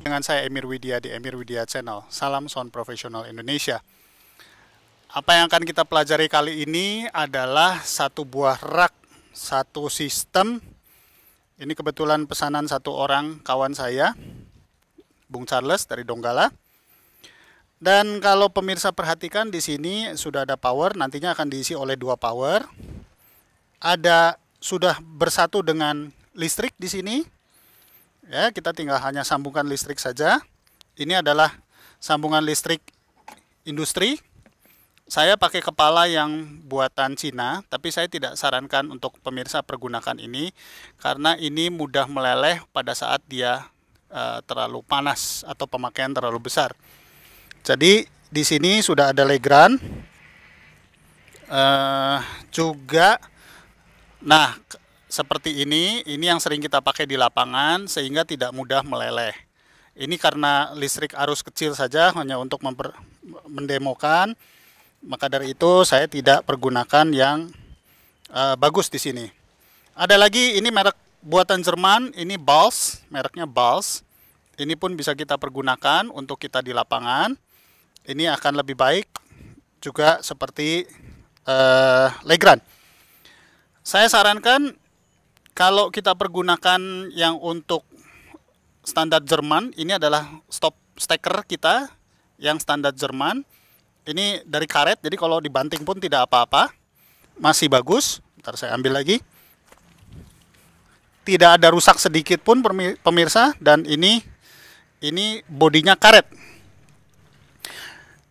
Dengan saya Emir Widya di Emir Widya Channel. Salam Sound Profesional Indonesia. Apa yang akan kita pelajari kali ini adalah satu buah rak, satu sistem. Ini kebetulan pesanan satu orang kawan saya, Bung Charles dari Donggala. Dan kalau pemirsa perhatikan di sini sudah ada power, nantinya akan diisi oleh dua power. Ada sudah bersatu dengan listrik di sini Ya, kita tinggal hanya sambungkan listrik saja. Ini adalah sambungan listrik industri. Saya pakai kepala yang buatan Cina, tapi saya tidak sarankan untuk pemirsa pergunakan ini karena ini mudah meleleh pada saat dia e, terlalu panas atau pemakaian terlalu besar. Jadi di sini sudah ada legran e, juga. Nah, seperti ini, ini yang sering kita pakai di lapangan sehingga tidak mudah meleleh. Ini karena listrik arus kecil saja hanya untuk memper, mendemokan. Maka dari itu saya tidak pergunakan yang uh, bagus di sini. Ada lagi ini merek buatan Jerman, ini Bals, mereknya Bals. Ini pun bisa kita pergunakan untuk kita di lapangan. Ini akan lebih baik juga seperti uh, Legrand. Saya sarankan kalau kita pergunakan yang untuk standar Jerman, ini adalah stop steker kita yang standar Jerman. Ini dari karet, jadi kalau dibanting pun tidak apa-apa. Masih bagus. Ntar saya ambil lagi. Tidak ada rusak sedikit pun pemirsa dan ini ini bodinya karet.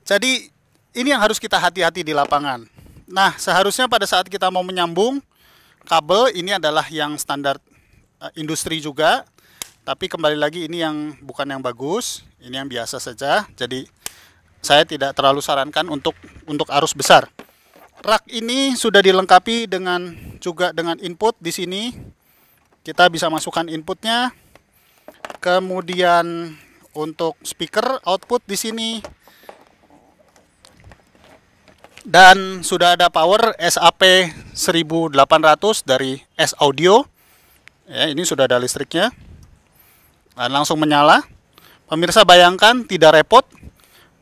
Jadi ini yang harus kita hati-hati di lapangan. Nah, seharusnya pada saat kita mau menyambung, kabel ini adalah yang standar uh, industri juga tapi kembali lagi ini yang bukan yang bagus ini yang biasa saja jadi saya tidak terlalu sarankan untuk untuk arus besar rak ini sudah dilengkapi dengan juga dengan input di sini kita bisa masukkan inputnya kemudian untuk speaker output di sini dan sudah ada power SAP 1800 dari S Audio ya ini sudah ada listriknya dan langsung menyala pemirsa bayangkan tidak repot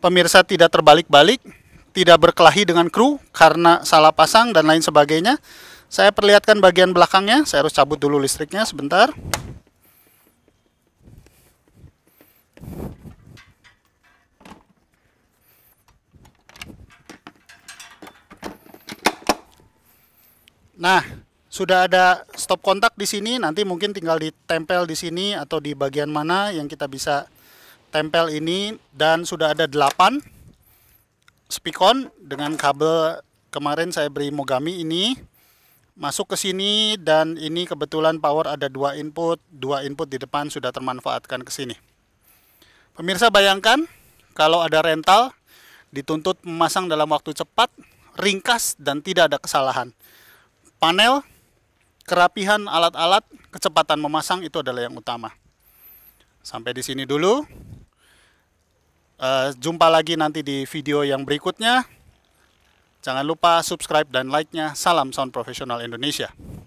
pemirsa tidak terbalik-balik tidak berkelahi dengan kru karena salah pasang dan lain sebagainya saya perlihatkan bagian belakangnya saya harus cabut dulu listriknya sebentar Nah, sudah ada stop kontak di sini. Nanti mungkin tinggal ditempel di sini atau di bagian mana yang kita bisa tempel ini dan sudah ada 8 spikon dengan kabel kemarin saya beri Mogami ini masuk ke sini dan ini kebetulan power ada dua input, dua input di depan sudah termanfaatkan ke sini. Pemirsa bayangkan kalau ada rental dituntut memasang dalam waktu cepat, ringkas dan tidak ada kesalahan panel, kerapihan alat-alat, kecepatan memasang itu adalah yang utama. Sampai di sini dulu. Uh, jumpa lagi nanti di video yang berikutnya. Jangan lupa subscribe dan like-nya. Salam Sound Profesional Indonesia.